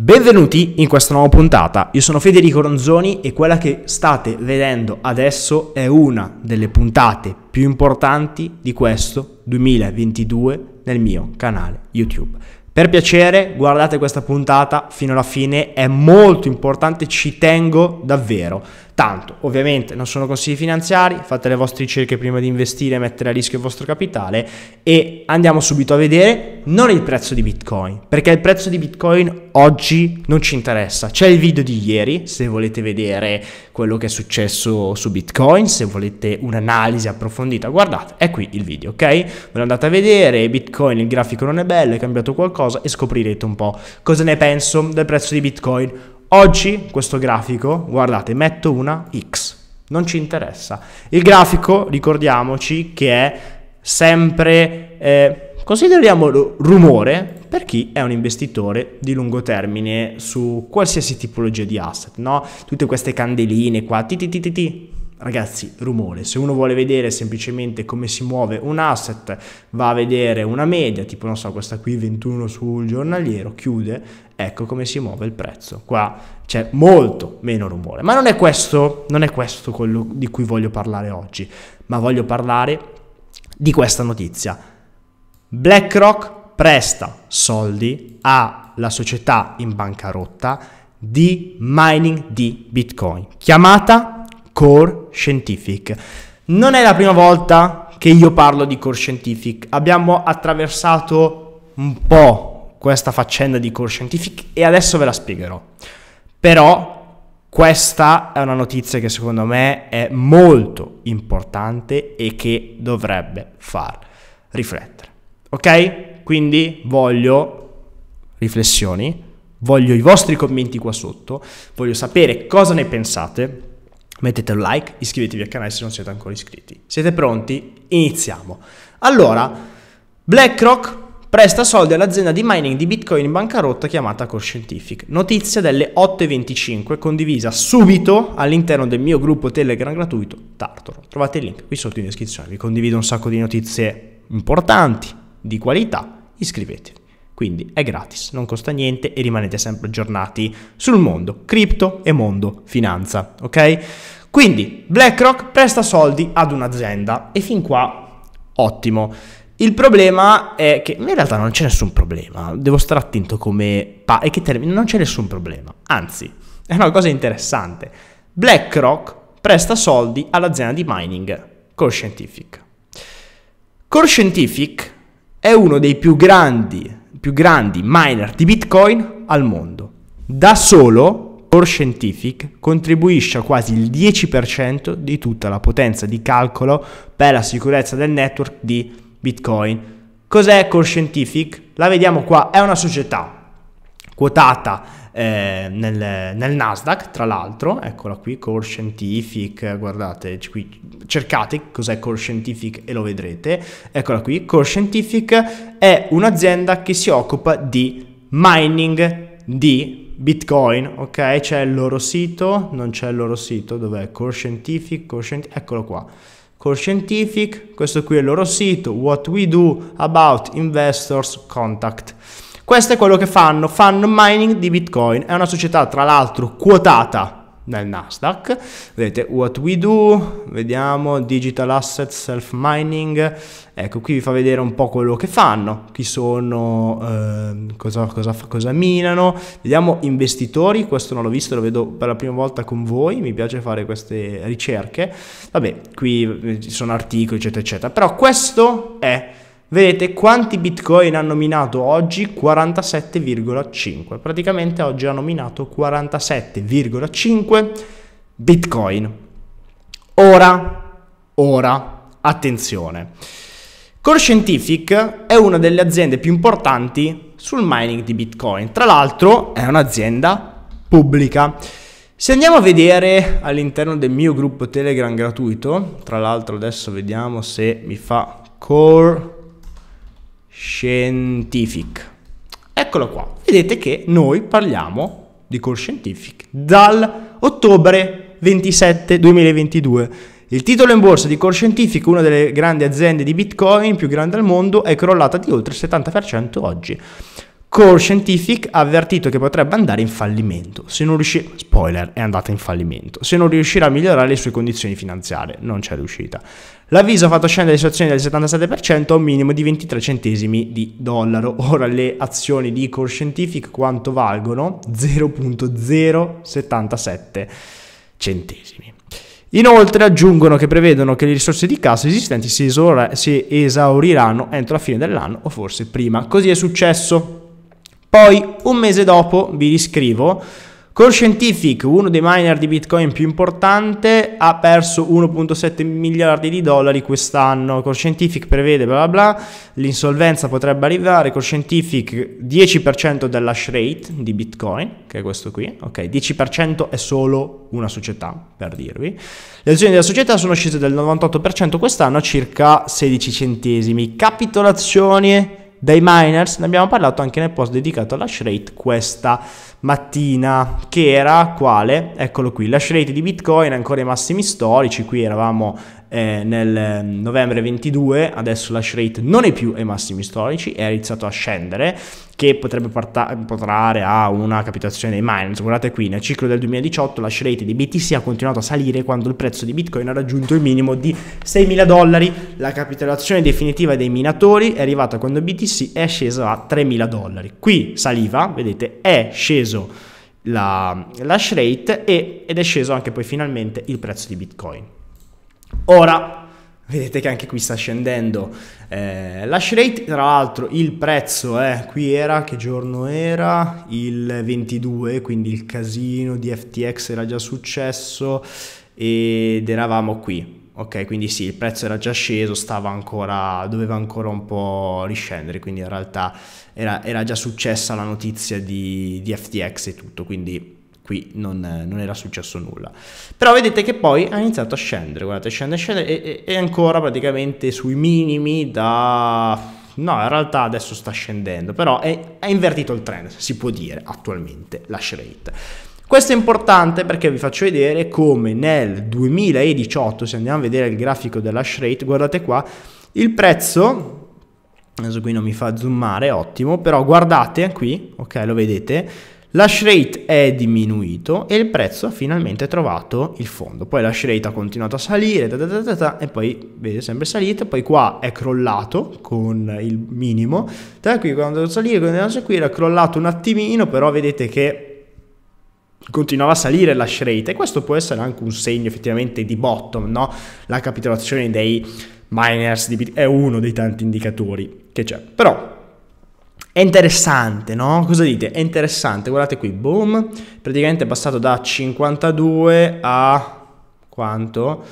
Benvenuti in questa nuova puntata, io sono Federico Ronzoni e quella che state vedendo adesso è una delle puntate più importanti di questo 2022 nel mio canale YouTube. Per piacere guardate questa puntata fino alla fine, è molto importante, ci tengo davvero. Tanto, ovviamente non sono consigli finanziari, fate le vostre ricerche prima di investire e mettere a rischio il vostro capitale e andiamo subito a vedere non il prezzo di Bitcoin, perché il prezzo di Bitcoin oggi non ci interessa. C'è il video di ieri, se volete vedere quello che è successo su Bitcoin, se volete un'analisi approfondita, guardate, è qui il video, ok? Ve lo andate a vedere, Bitcoin, il grafico non è bello, è cambiato qualcosa e scoprirete un po' cosa ne penso del prezzo di Bitcoin Oggi questo grafico, guardate, metto una X, non ci interessa. Il grafico, ricordiamoci, che è sempre, eh, consideriamolo rumore, per chi è un investitore di lungo termine su qualsiasi tipologia di asset, no? Tutte queste candeline qua, ti ti ti ti Ragazzi, rumore. Se uno vuole vedere semplicemente come si muove un asset, va a vedere una media, tipo non so, questa qui 21 sul giornaliero, chiude, ecco come si muove il prezzo. Qua c'è molto meno rumore. Ma non è questo, non è questo quello di cui voglio parlare oggi, ma voglio parlare di questa notizia. BlackRock presta soldi alla società in bancarotta di mining di Bitcoin, chiamata Core Scientific. Non è la prima volta che io parlo di Core Scientific, abbiamo attraversato un po' questa faccenda di Core Scientific e adesso ve la spiegherò. Però questa è una notizia che secondo me è molto importante e che dovrebbe far riflettere. Ok? Quindi voglio riflessioni, voglio i vostri commenti qua sotto, voglio sapere cosa ne pensate mettete un like, iscrivetevi al canale se non siete ancora iscritti. Siete pronti? Iniziamo. Allora, BlackRock presta soldi all'azienda di mining di Bitcoin in bancarotta chiamata Corscientific. Notizia delle 8.25 condivisa subito all'interno del mio gruppo Telegram gratuito Tartoro. Trovate il link qui sotto in descrizione. Vi condivido un sacco di notizie importanti, di qualità. Iscrivetevi. Quindi è gratis, non costa niente e rimanete sempre aggiornati sul mondo cripto e mondo finanza, ok? Quindi BlackRock presta soldi ad un'azienda e fin qua ottimo. Il problema è che in realtà non c'è nessun problema, devo stare attento come... Pa- e che termine, non c'è nessun problema, anzi è una cosa interessante. BlackRock presta soldi all'azienda di mining, Core Scientific. Core Scientific è uno dei più grandi più grandi miner di Bitcoin al mondo. Da solo, Core Scientific contribuisce a quasi il 10% di tutta la potenza di calcolo per la sicurezza del network di Bitcoin. Cos'è Core Scientific? La vediamo qua, è una società quotata eh, nel, nel, Nasdaq, tra l'altro, eccola qui, Core Scientific, guardate, qui, cercate cos'è Core Scientific e lo vedrete, eccola qui, Core Scientific è un'azienda che si occupa di mining di Bitcoin, ok? C'è il loro sito, non c'è il loro sito, dov'è? Core Scientific, Core Scientific, eccolo qua. Core Scientific, questo qui è il loro sito, What We Do About Investors Contact. Questo è quello che fanno, fanno mining di Bitcoin, è una società tra l'altro quotata nel Nasdaq. Vedete what we do, vediamo digital asset self mining. Ecco, qui vi fa vedere un po' quello che fanno, chi sono, eh, cosa, cosa, cosa minano. Vediamo investitori, questo non l'ho visto, lo vedo per la prima volta con voi, mi piace fare queste ricerche. Vabbè, qui eh, ci sono articoli, eccetera, eccetera. Però questo è Vedete quanti bitcoin hanno minato oggi? 47,5. Praticamente oggi hanno minato 47,5 bitcoin. Ora, ora, attenzione. Core Scientific è una delle aziende più importanti sul mining di bitcoin. Tra l'altro è un'azienda pubblica. Se andiamo a vedere all'interno del mio gruppo Telegram gratuito, tra l'altro adesso vediamo se mi fa core scientific. Eccolo qua, vedete che noi parliamo di Call Scientific dal ottobre 27 2022. Il titolo in borsa di Core Scientific, una delle grandi aziende di Bitcoin più grande al mondo, è crollata di oltre il 70% oggi. Core Scientific ha avvertito che potrebbe andare in fallimento se non riuscirà, spoiler, è andata in fallimento, se non riuscirà a migliorare le sue condizioni finanziarie, non c'è riuscita. L'avviso ha fatto scendere le sue azioni del 77% a un minimo di 23 centesimi di dollaro. Ora le azioni di Core Scientific quanto valgono? 0.077 centesimi. Inoltre aggiungono che prevedono che le risorse di cassa esistenti si esauriranno entro la fine dell'anno o forse prima. Così è successo poi un mese dopo vi riscrivo. Core Scientific, uno dei miner di Bitcoin più importante, ha perso 1.7 miliardi di dollari quest'anno. Core Scientific prevede bla bla bla, l'insolvenza potrebbe arrivare, Core Scientific 10% dell'hash rate di Bitcoin, che è questo qui, ok, 10% è solo una società, per dirvi. Le azioni della società sono scese del 98% quest'anno a circa 16 centesimi. Capitolazioni dai miners, ne abbiamo parlato anche nel post dedicato all'hash rate questa mattina, che era quale? Eccolo qui, l'hash rate di Bitcoin ancora ai massimi storici, qui eravamo eh, nel ehm, novembre 22 adesso la rate non è più ai massimi storici è iniziato a scendere che potrebbe portare a una capitazione dei miners guardate qui nel ciclo del 2018 la rate di BTC ha continuato a salire quando il prezzo di Bitcoin ha raggiunto il minimo di 6.000 dollari la capitolazione definitiva dei minatori è arrivata quando BTC è sceso a 3.000 dollari qui saliva vedete è sceso la, la rate e, ed è sceso anche poi finalmente il prezzo di Bitcoin Ora vedete che anche qui sta scendendo eh, l'ash rate, tra l'altro il prezzo eh, qui era, che giorno era? Il 22, quindi il casino di FTX era già successo ed eravamo qui. Ok, quindi sì, il prezzo era già sceso, stava ancora, doveva ancora un po' riscendere, quindi in realtà era, era già successa la notizia di, di FTX e tutto, quindi qui non, non, era successo nulla. Però vedete che poi ha iniziato a scendere, guardate, scende, scende e, e, ancora praticamente sui minimi da... No, in realtà adesso sta scendendo, però è, è invertito il trend, si può dire attualmente, la rate. Questo è importante perché vi faccio vedere come nel 2018, se andiamo a vedere il grafico della rate, guardate qua, il prezzo adesso qui non mi fa zoomare, ottimo, però guardate qui, ok, lo vedete, L'ash rate è diminuito e il prezzo ha finalmente trovato il fondo. Poi l'ash rate ha continuato a salire da da da e poi vede sempre salito. Poi qua è crollato con il minimo. Da qui quando devo salire, quando devo qui era crollato un attimino, però vedete che continuava a salire l'ash rate e questo può essere anche un segno effettivamente di bottom, no? La capitolazione dei miners di Bit- è uno dei tanti indicatori che c'è. Però è interessante, no? Cosa dite? È interessante, guardate qui, boom, praticamente è passato da 52 a quanto?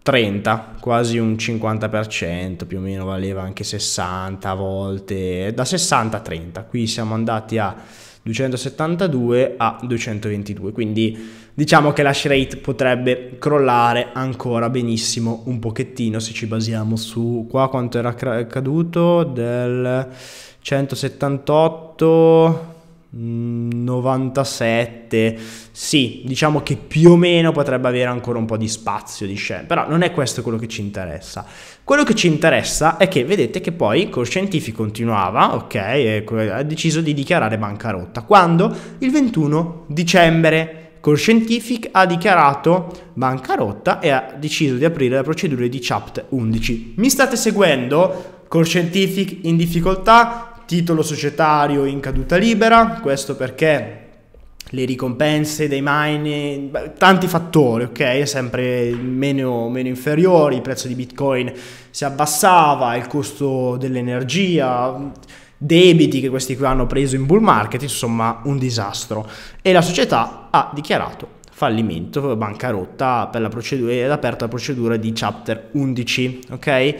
30, quasi un 50%, più o meno valeva anche 60 volte, da 60 a 30, qui siamo andati a 272 a 222, quindi diciamo che la hash rate potrebbe crollare ancora benissimo un pochettino se ci basiamo su qua quanto era caduto del 178 97 mm, sì diciamo che più o meno potrebbe avere ancora un po' di spazio di scena però non è questo quello che ci interessa quello che ci interessa è che vedete che poi Coscientifi continuava ok ha deciso di dichiarare bancarotta quando il 21 dicembre Coscientific ha dichiarato bancarotta e ha deciso di aprire le procedure di CHAPT 11. Mi state seguendo? Coscientific in difficoltà, titolo societario in caduta libera, questo perché le ricompense dei mine, tanti fattori, ok? Sempre meno, meno, inferiori, il prezzo di Bitcoin si abbassava, il costo dell'energia, debiti che questi qui hanno preso in bull market, insomma un disastro. E la società ha dichiarato fallimento, bancarotta per la procedura, ed aperta la procedura di chapter 11, ok?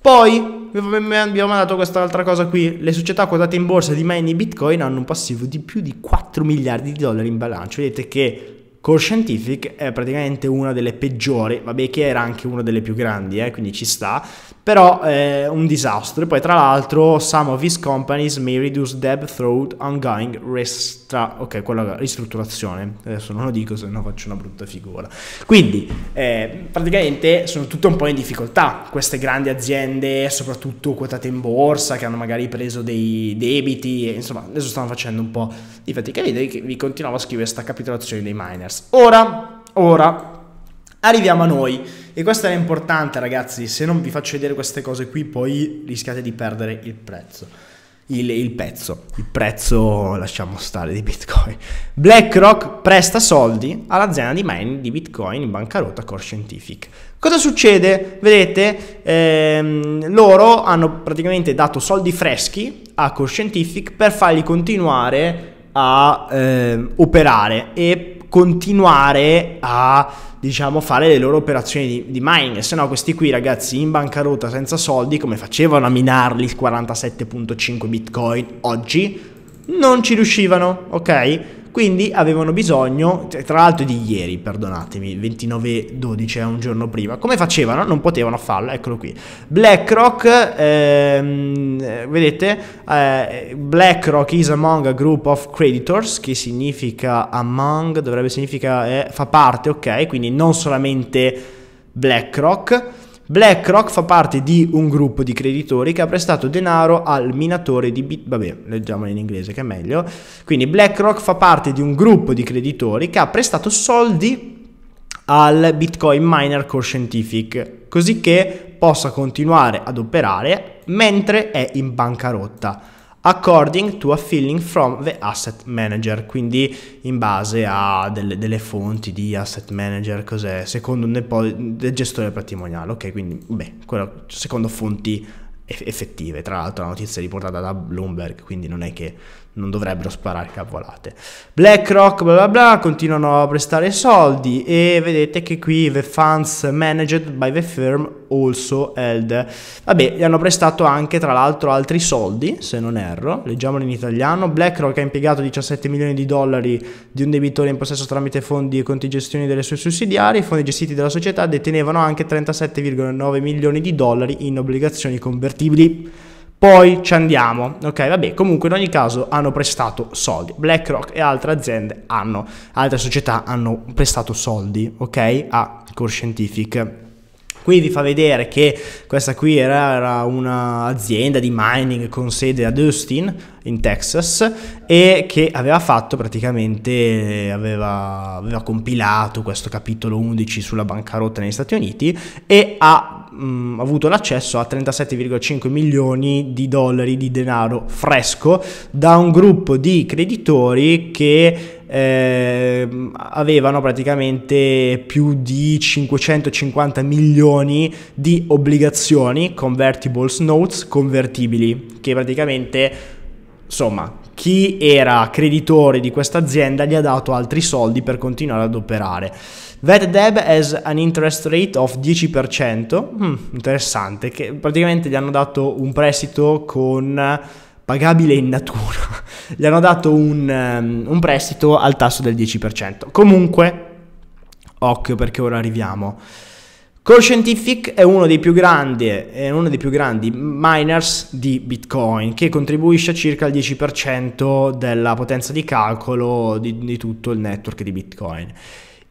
Poi abbiamo mandato quest'altra cosa qui, le società quotate in borsa di mining bitcoin hanno un passivo di più di 4 miliardi di dollari in bilancio, vedete che Core Scientific è praticamente una delle peggiori, vabbè che era anche una delle più grandi, eh, quindi ci sta, però è eh, un disastro. E poi, tra l'altro, some of his companies may reduce debt through ongoing restra- okay, ristrutturazione. Adesso non lo dico, se no faccio una brutta figura. Quindi, eh, praticamente sono tutte un po' in difficoltà queste grandi aziende, soprattutto quotate in borsa, che hanno magari preso dei debiti. E, insomma, adesso stanno facendo un po' di fatica. Vi continuavo a scrivere questa capitolazione dei miners. Ora, ora, arriviamo a noi e questo è importante ragazzi, se non vi faccio vedere queste cose qui poi rischiate di perdere il prezzo. Il, il, pezzo, il prezzo lasciamo stare di Bitcoin. BlackRock presta soldi all'azienda di mining di Bitcoin in bancarotta Core Scientific. Cosa succede? Vedete, ehm, loro hanno praticamente dato soldi freschi a Core Scientific per fargli continuare a eh, operare e continuare a diciamo fare le loro operazioni di, di mining se no questi qui ragazzi in bancarotta senza soldi come facevano a minarli 47.5 bitcoin oggi non ci riuscivano ok quindi avevano bisogno, cioè, tra l'altro di ieri, perdonatemi, 29-12 è eh, un giorno prima. Come facevano? Non potevano farlo, eccolo qui. BlackRock, ehm, eh, vedete, eh, BlackRock is among a group of creditors, che significa among, dovrebbe significare, eh, fa parte, ok? Quindi non solamente BlackRock. BlackRock fa parte di un gruppo di creditori che ha prestato denaro al minatore di Bitcoin. Vabbè, leggiamolo in inglese che è meglio. Quindi BlackRock fa parte di un gruppo di creditori che ha prestato soldi al Bitcoin Miner Core Scientific, così che possa continuare ad operare mentre è in bancarotta according to a feeling from the asset manager, quindi in base a delle, delle fonti di asset manager, cos'è, secondo un depo- gestore patrimoniale, ok, quindi beh, secondo fonti effettive, tra l'altro la notizia è riportata da Bloomberg, quindi non è che non dovrebbero sparare cavolate. BlackRock bla bla bla continuano a prestare soldi e vedete che qui the funds managed by the firm also held. Vabbè, gli hanno prestato anche tra l'altro altri soldi, se non erro, leggiamolo in italiano. BlackRock ha impiegato 17 milioni di dollari di un debitore in possesso tramite fondi e conti gestioni delle sue sussidiarie. I fondi gestiti dalla società detenevano anche 37,9 milioni di dollari in obbligazioni convertibili. Poi ci andiamo, ok? Vabbè, comunque in ogni caso hanno prestato soldi. BlackRock e altre aziende hanno, altre società hanno prestato soldi, ok? A Core Scientific. Qui vi fa vedere che questa qui era, era un'azienda di mining con sede ad Austin in Texas e che aveva fatto praticamente, aveva, aveva compilato questo capitolo 11 sulla bancarotta negli Stati Uniti e ha mh, mm, avuto l'accesso a 37,5 milioni di dollari di denaro fresco da un gruppo di creditori che eh, avevano praticamente più di 550 milioni di obbligazioni, convertibles notes, convertibili, che praticamente, insomma, chi era creditore di questa azienda gli ha dato altri soldi per continuare ad operare. That Deb has an interest rate of 10%, mm, interessante, che praticamente gli hanno dato un prestito con pagabile in natura, gli hanno dato un, um, un prestito al tasso del 10%. Comunque, occhio perché ora arriviamo. Core Scientific è uno, grandi, è uno dei più grandi, miners di Bitcoin che contribuisce a circa il 10% della potenza di calcolo di, di, tutto il network di Bitcoin.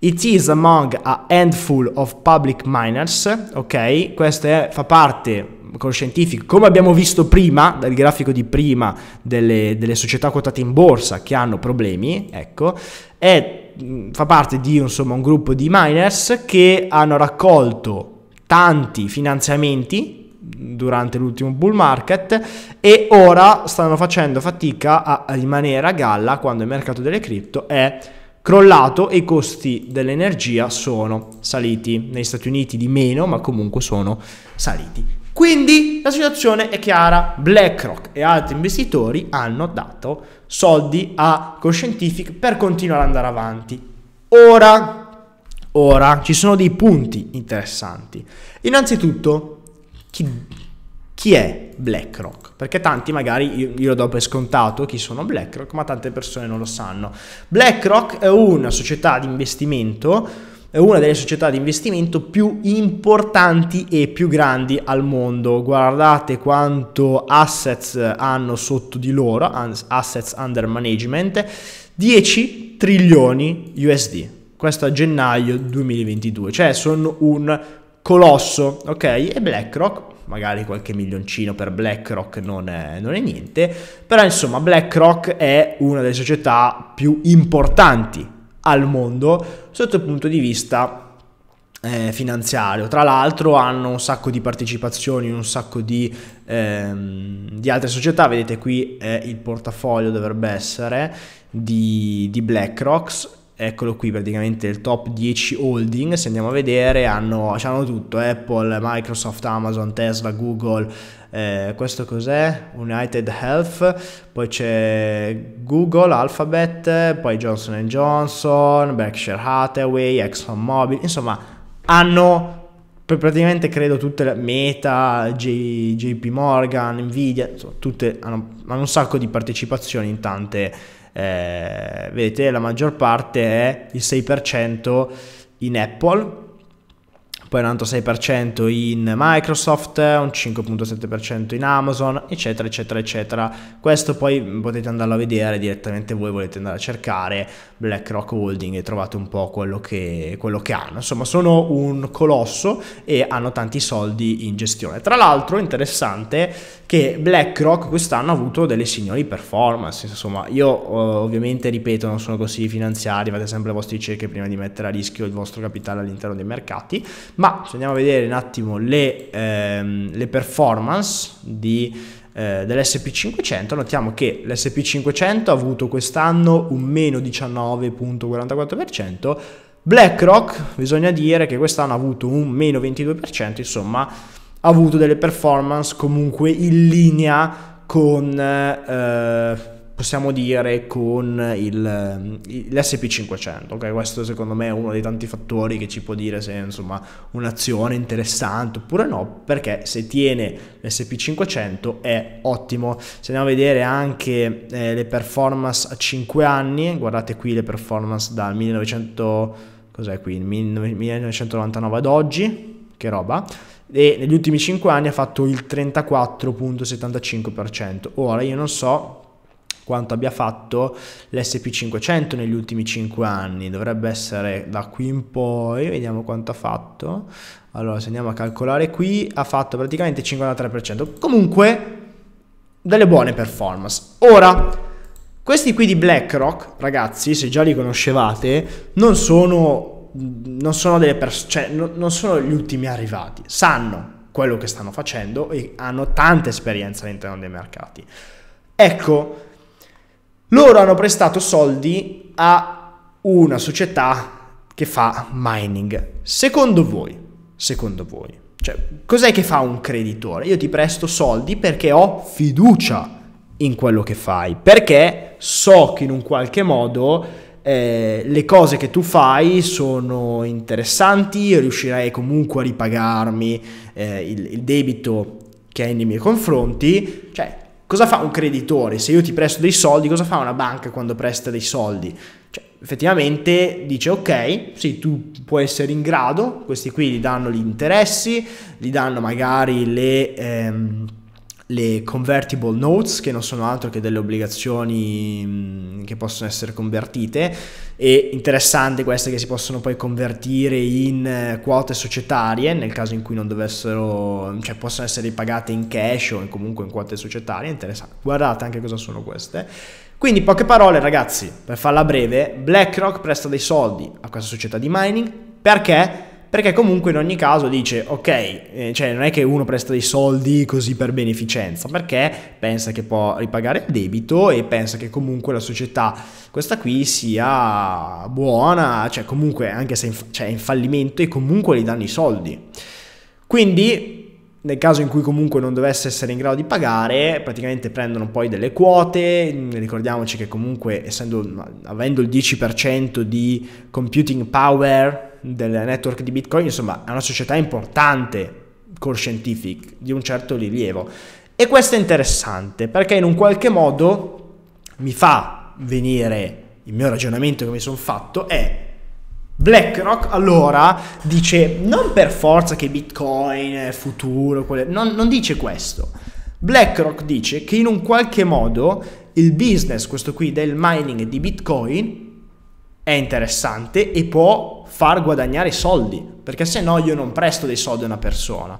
It is among a handful of public miners, ok? Questo è, fa parte conscientifico, come abbiamo visto prima dal grafico di prima delle, delle società quotate in borsa che hanno problemi, ecco, è, fa parte di insomma, un gruppo di miners che hanno raccolto tanti finanziamenti durante l'ultimo bull market e ora stanno facendo fatica a rimanere a galla quando il mercato delle cripto è crollato e i costi dell'energia sono saliti. Negli Stati Uniti di meno, ma comunque sono saliti. Quindi la situazione è chiara, BlackRock e altri investitori hanno dato soldi a Coscientific per continuare ad andare avanti. Ora, ora ci sono dei punti interessanti. Innanzitutto, chi, chi è BlackRock? Perché tanti magari, io, io, lo do per scontato chi sono BlackRock, ma tante persone non lo sanno. BlackRock è una società di investimento una delle società di investimento più importanti e più grandi al mondo. Guardate quanto assets hanno sotto di loro, assets under management, 10 trilioni USD. Questo a gennaio 2022, cioè sono un colosso, ok? E BlackRock magari qualche milioncino per BlackRock non è, non è, niente, però insomma BlackRock è una delle società più importanti al mondo sotto il punto di vista eh, finanziario. Tra l'altro hanno un sacco di partecipazioni, un sacco di, ehm, di altre società, vedete qui è eh, il portafoglio dovrebbe essere di, di BlackRock, eccolo qui praticamente il top 10 holding se andiamo a vedere hanno, hanno tutto Apple, Microsoft, Amazon, Tesla, Google eh, questo cos'è? United Health, poi c'è Google, Alphabet, poi Johnson Johnson, Berkshire Hathaway, ExxonMobil, insomma hanno praticamente credo tutte le Meta, J, JP Morgan, Nvidia, insomma, tutte hanno, hanno, un sacco di partecipazioni in tante, eh, vedete la maggior parte è il 6% in Apple poi un altro 6% in Microsoft, un 5.7% in Amazon, eccetera, eccetera, eccetera. Questo poi potete andarlo a vedere direttamente voi, volete andare a cercare BlackRock Holding e trovate un po' quello che, quello che hanno. Insomma, sono un colosso e hanno tanti soldi in gestione. Tra l'altro, interessante che BlackRock quest'anno ha avuto delle signori performance. Insomma, io eh, ovviamente ripeto, non sono consigli finanziari, fate sempre le vostre ricerche prima di mettere a rischio il vostro capitale all'interno dei mercati. Ma se andiamo a vedere un attimo le, ehm, le performance di eh, dell'SP500 notiamo che l'SP500 ha avuto quest'anno un meno 19.44%, BlackRock bisogna dire che quest'anno ha avuto un meno 22%, insomma ha avuto delle performance comunque in linea con... Eh, eh possiamo dire con il, l'SP500, okay? questo secondo me è uno dei tanti fattori che ci può dire se insomma un'azione interessante oppure no, perché se tiene l'SP500 è ottimo, se andiamo a vedere anche eh, le performance a 5 anni, guardate qui le performance dal 1900, cos'è qui, 1999 ad oggi, che roba, e negli ultimi 5 anni ha fatto il 34.75%, ora io non so quanto abbia fatto l'SP500 negli ultimi 5 anni, dovrebbe essere da qui in poi, vediamo quanto ha fatto, allora se andiamo a calcolare qui, ha fatto praticamente 53%, comunque delle buone performance. Ora, questi qui di BlackRock, ragazzi, se già li conoscevate, non sono, non sono, pers- cioè, no, non sono gli ultimi arrivati, sanno quello che stanno facendo e hanno tanta esperienza all'interno dei mercati. Ecco, loro hanno prestato soldi a una società che fa mining. Secondo voi, secondo voi, cioè, cos'è che fa un creditore? Io ti presto soldi perché ho fiducia in quello che fai, perché so che in un qualche modo eh, le cose che tu fai sono interessanti, riuscirai comunque a ripagarmi eh, il, il, debito che hai nei miei confronti, cioè Cosa fa un creditore? Se io ti presto dei soldi, cosa fa una banca quando presta dei soldi? Cioè, effettivamente dice ok, sì, tu puoi essere in grado, questi qui gli danno gli interessi, gli danno magari le... Ehm, le convertible notes, che non sono altro che delle obbligazioni mm, che possono essere convertite, e interessante queste che si possono poi convertire in eh, quote societarie, nel caso in cui non dovessero, cioè possono essere pagate in cash o comunque in quote societarie, interessante. Guardate anche cosa sono queste. Quindi, poche parole ragazzi, per farla breve, BlackRock presta dei soldi a questa società di mining perché perché comunque in ogni caso dice ok, eh, cioè non è che uno presta dei soldi così per beneficenza, perché pensa che può ripagare il debito e pensa che comunque la società questa qui sia buona, cioè comunque anche se inf- cioè, è in fallimento e comunque gli danno i soldi. Quindi nel caso in cui comunque non dovesse essere in grado di pagare, praticamente prendono poi delle quote, ricordiamoci che comunque essendo, avendo il 10% di computing power del network di Bitcoin, insomma è una società importante, Core Scientific, di un certo rilievo. E questo è interessante perché in un qualche modo mi fa venire il mio ragionamento che mi sono fatto è BlackRock allora dice non per forza che Bitcoin è futuro, quelle, non, non dice questo. BlackRock dice che in un qualche modo il business, questo qui del mining di Bitcoin, è interessante e può far guadagnare soldi, perché se no io non presto dei soldi a una persona.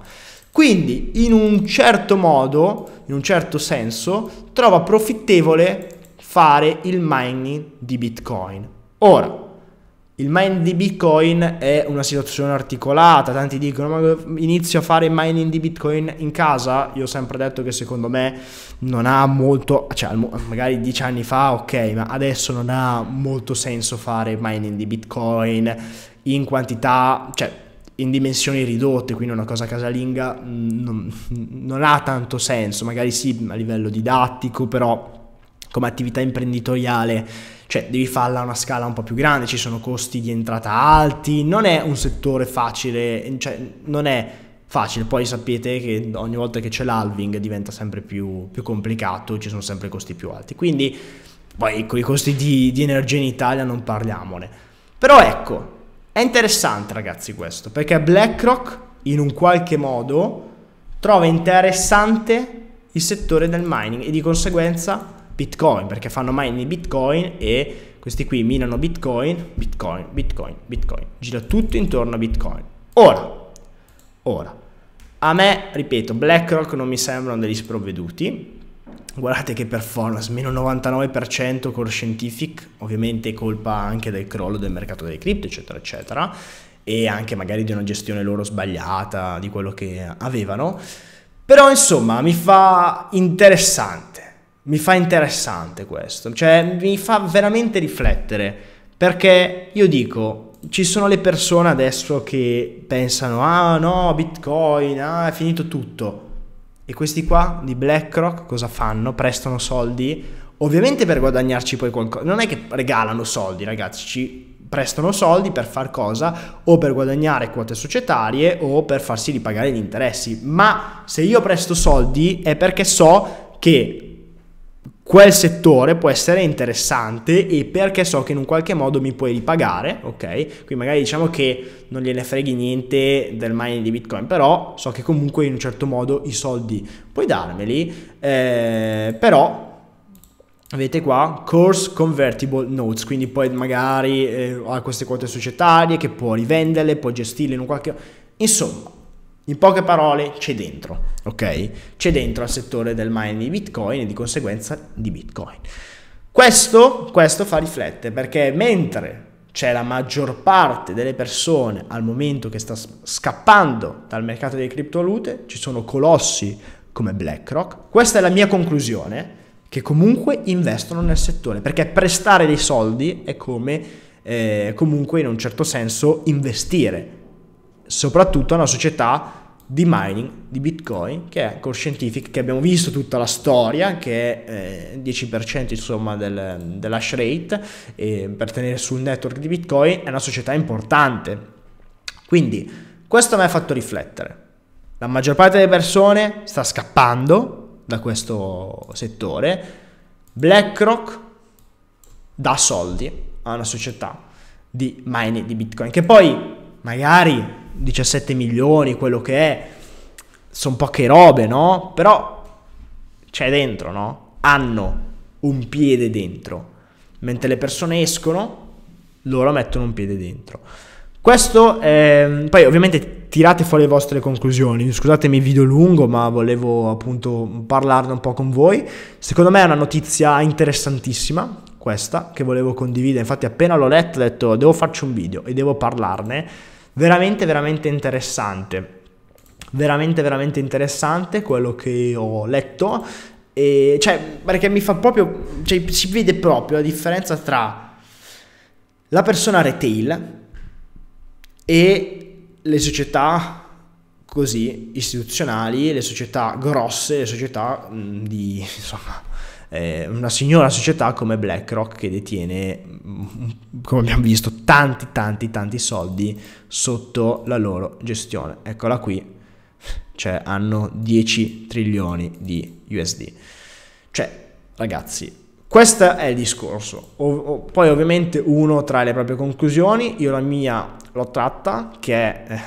Quindi in un certo modo, in un certo senso, trova profittevole fare il mining di Bitcoin. Ora, il mine di Bitcoin è una situazione articolata, tanti dicono ma inizio a fare mining di Bitcoin in casa, io ho sempre detto che secondo me non ha molto, cioè magari dieci anni fa ok, ma adesso non ha molto senso fare mining di Bitcoin in quantità, cioè in dimensioni ridotte, quindi una cosa casalinga mm, non, non ha tanto senso, magari sì a livello didattico però come attività imprenditoriale, cioè devi farla a una scala un po' più grande, ci sono costi di entrata alti, non è un settore facile, cioè non è facile, poi sapete che ogni volta che c'è l'alving diventa sempre più, più complicato, ci sono sempre costi più alti, quindi poi con i costi di, di energia in Italia non parliamone. Però ecco, è interessante ragazzi questo, perché BlackRock in un qualche modo trova interessante il settore del mining e di conseguenza Bitcoin, perché fanno mining Bitcoin e questi qui minano Bitcoin, Bitcoin, Bitcoin, Bitcoin. Gira tutto intorno a Bitcoin. Ora, ora, a me, ripeto, BlackRock non mi sembrano degli sprovveduti. Guardate che performance, meno 99% con scientific, ovviamente colpa anche del crollo del mercato delle cripto, eccetera, eccetera, e anche magari di una gestione loro sbagliata, di quello che avevano. Però insomma mi fa interessante mi fa interessante questo, cioè mi fa veramente riflettere, perché io dico, ci sono le persone adesso che pensano, ah no, Bitcoin, ah è finito tutto, e questi qua di BlackRock cosa fanno? Prestano soldi, ovviamente per guadagnarci poi qualcosa, non è che regalano soldi ragazzi, ci prestano soldi per far cosa? O per guadagnare quote societarie o per farsi ripagare gli interessi. Ma se io presto soldi è perché so che quel settore può essere interessante e perché so che in un qualche modo mi puoi ripagare, ok? Quindi magari diciamo che non gliene freghi niente del mining di Bitcoin, però so che comunque in un certo modo i soldi puoi darmeli, eh, però avete qua, Course Convertible Notes, quindi poi magari eh, ha queste quote societarie che può rivenderle, può gestirle in un qualche... modo, Insomma, in poche parole, c'è dentro, ok? C'è dentro al settore del mining di Bitcoin e di conseguenza di Bitcoin. Questo, questo fa riflettere perché mentre c'è la maggior parte delle persone al momento che sta scappando dal mercato delle criptovalute, ci sono colossi come BlackRock. Questa è la mia conclusione, che comunque investono nel settore, perché prestare dei soldi è come eh, comunque in un certo senso investire, soprattutto a una società di mining di Bitcoin, che è Core Scientific, che abbiamo visto tutta la storia, che è eh, 10% insomma del, dell'hash rate eh, per tenere sul network di Bitcoin, è una società importante. Quindi questo mi ha fatto riflettere. La maggior parte delle persone sta scappando da questo settore. BlackRock dà soldi a una società di mining di Bitcoin, che poi magari 17 milioni, quello che è, sono poche robe, no? Però c'è dentro, no? Hanno un piede dentro. Mentre le persone escono, loro mettono un piede dentro. Questo, è... Ehm, poi ovviamente tirate fuori le vostre conclusioni, scusatemi il video lungo ma volevo appunto parlarne un po' con voi, secondo me è una notizia interessantissima questa che volevo condividere, infatti appena l'ho letta ho detto devo farci un video e devo parlarne veramente veramente interessante veramente veramente interessante quello che ho letto e cioè perché mi fa proprio cioè, si vede proprio la differenza tra la persona retail e le società così istituzionali, le società grosse, le società mh, mm, di insomma eh, una signora società come BlackRock che detiene, mm, come abbiamo visto, tanti, tanti, tanti soldi sotto la loro gestione. Eccola qui, cioè hanno 10 trilioni di USD. Cioè, ragazzi, questo è il discorso. O, o, poi ovviamente uno tra le proprie conclusioni, io la mia l'ho tratta, che eh,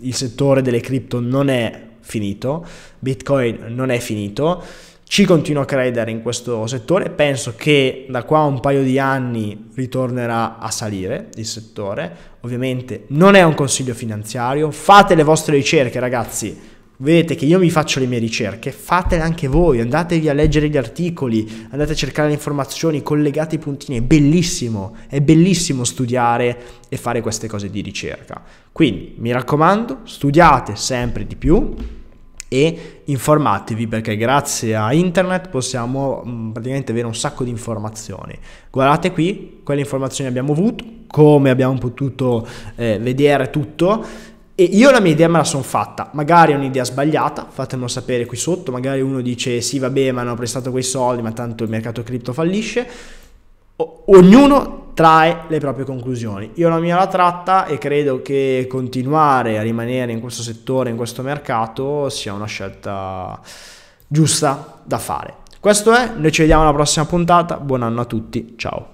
il settore delle cripto non è finito, Bitcoin non è finito ci continuo a credere in questo settore, penso che da qua a un paio di anni ritornerà a salire il settore, ovviamente non è un consiglio finanziario, fate le vostre ricerche ragazzi, Vedete che io mi faccio le mie ricerche, fatele anche voi, andatevi a leggere gli articoli, andate a cercare le informazioni, collegate i puntini, è bellissimo, è bellissimo studiare e fare queste cose di ricerca. Quindi mi raccomando, studiate sempre di più, e informatevi perché grazie a internet possiamo mm, praticamente avere un sacco di informazioni. Guardate qui, quelle informazioni abbiamo avuto, come abbiamo potuto eh, vedere tutto e io la mia idea me la sono fatta, magari è un'idea sbagliata, fatemelo sapere qui sotto, magari uno dice sì vabbè ma hanno prestato quei soldi ma tanto il mercato cripto fallisce, o- ognuno trae le proprie conclusioni. Io non mi la tratta e credo che continuare a rimanere in questo settore, in questo mercato, sia una scelta giusta da fare. Questo è, noi ci vediamo alla prossima puntata, buon anno a tutti, ciao.